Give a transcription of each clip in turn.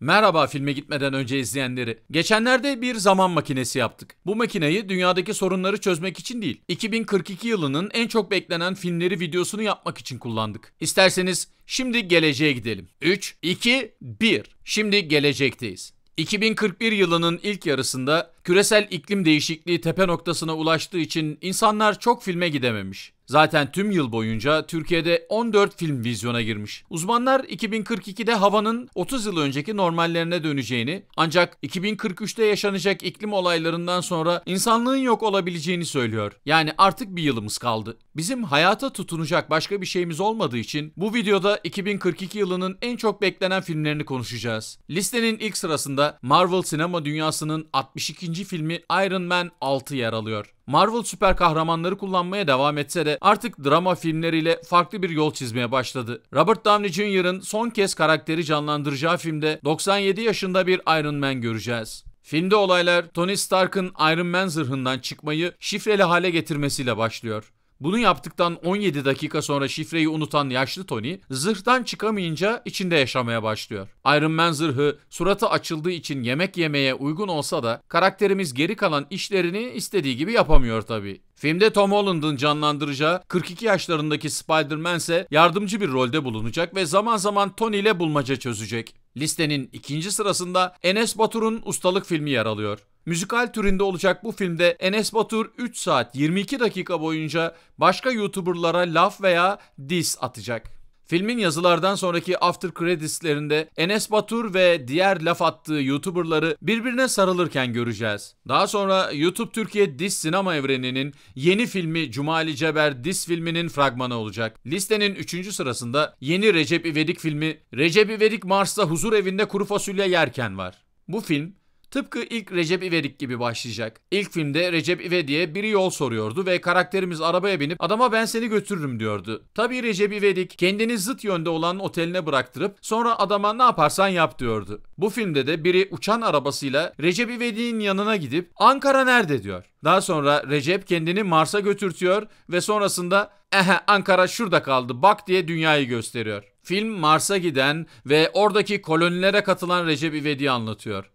Merhaba filme gitmeden önce izleyenleri. Geçenlerde bir zaman makinesi yaptık. Bu makineyi dünyadaki sorunları çözmek için değil, 2042 yılının en çok beklenen filmleri videosunu yapmak için kullandık. İsterseniz şimdi geleceğe gidelim. 3, 2, 1. Şimdi gelecekteyiz. 2041 yılının ilk yarısında Küresel iklim değişikliği tepe noktasına ulaştığı için insanlar çok filme gidememiş. Zaten tüm yıl boyunca Türkiye'de 14 film vizyona girmiş. Uzmanlar 2042'de havanın 30 yıl önceki normallerine döneceğini, ancak 2043'te yaşanacak iklim olaylarından sonra insanlığın yok olabileceğini söylüyor. Yani artık bir yılımız kaldı. Bizim hayata tutunacak başka bir şeyimiz olmadığı için bu videoda 2042 yılının en çok beklenen filmlerini konuşacağız. Listenin ilk sırasında Marvel sinema dünyasının 62 ikinci filmi Iron Man 6 yer alıyor. Marvel süper kahramanları kullanmaya devam etse de artık drama filmleriyle farklı bir yol çizmeye başladı. Robert Downey Jr.'ın son kez karakteri canlandıracağı filmde 97 yaşında bir Iron Man göreceğiz. Filmde olaylar Tony Stark'ın Iron Man zırhından çıkmayı şifreli hale getirmesiyle başlıyor. Bunu yaptıktan 17 dakika sonra şifreyi unutan yaşlı Tony zırhtan çıkamayınca içinde yaşamaya başlıyor. Iron Man zırhı suratı açıldığı için yemek yemeye uygun olsa da karakterimiz geri kalan işlerini istediği gibi yapamıyor tabi. Filmde Tom Holland'ın canlandıracağı 42 yaşlarındaki Spider-Man ise yardımcı bir rolde bulunacak ve zaman zaman Tony ile bulmaca çözecek. Listenin ikinci sırasında Enes Batur'un ustalık filmi yer alıyor. Müzikal türünde olacak bu filmde Enes Batur 3 saat 22 dakika boyunca başka YouTuber'lara laf veya diss atacak. Filmin yazılardan sonraki after credits'lerinde Enes Batur ve diğer laf attığı YouTuber'ları birbirine sarılırken göreceğiz. Daha sonra YouTube Türkiye dis Sinema Evreni'nin yeni filmi Cumali Ceber dis filminin fragmanı olacak. Listenin 3. sırasında yeni Recep İvedik filmi Recep İvedik Mars'ta huzur evinde kuru fasulye yerken var. Bu film Tıpkı ilk Recep İvedik gibi başlayacak. İlk filmde Recep İvedik'e biri yol soruyordu ve karakterimiz arabaya binip adama ben seni götürürüm diyordu. Tabi Recep İvedik kendini zıt yönde olan oteline bıraktırıp sonra adama ne yaparsan yap diyordu. Bu filmde de biri uçan arabasıyla Recep İvedik'in yanına gidip Ankara nerede diyor. Daha sonra Recep kendini Mars'a götürtüyor ve sonrasında ehe Ankara şurada kaldı bak diye dünyayı gösteriyor. Film Mars'a giden ve oradaki kolonilere katılan Recep İvedik'i anlatıyor.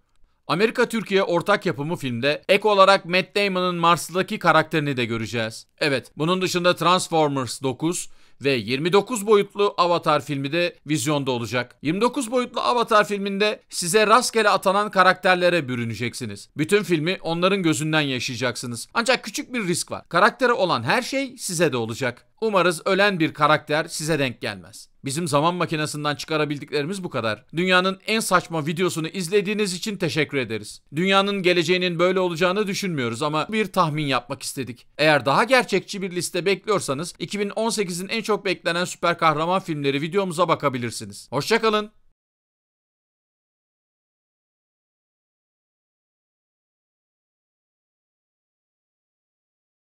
Amerika-Türkiye ortak yapımı filmde ek olarak Matt Damon'ın Mars'taki karakterini de göreceğiz. Evet, bunun dışında Transformers 9 ve 29 boyutlu Avatar filmi de vizyonda olacak. 29 boyutlu Avatar filminde size rastgele atanan karakterlere bürüneceksiniz. Bütün filmi onların gözünden yaşayacaksınız. Ancak küçük bir risk var. Karaktere olan her şey size de olacak. Umarız ölen bir karakter size denk gelmez. Bizim zaman makinesinden çıkarabildiklerimiz bu kadar. Dünyanın en saçma videosunu izlediğiniz için teşekkür ederiz. Dünyanın geleceğinin böyle olacağını düşünmüyoruz ama bir tahmin yapmak istedik. Eğer daha gerçekçi bir liste bekliyorsanız 2018'in en çok beklenen süper kahraman filmleri videomuza bakabilirsiniz. Hoşçakalın.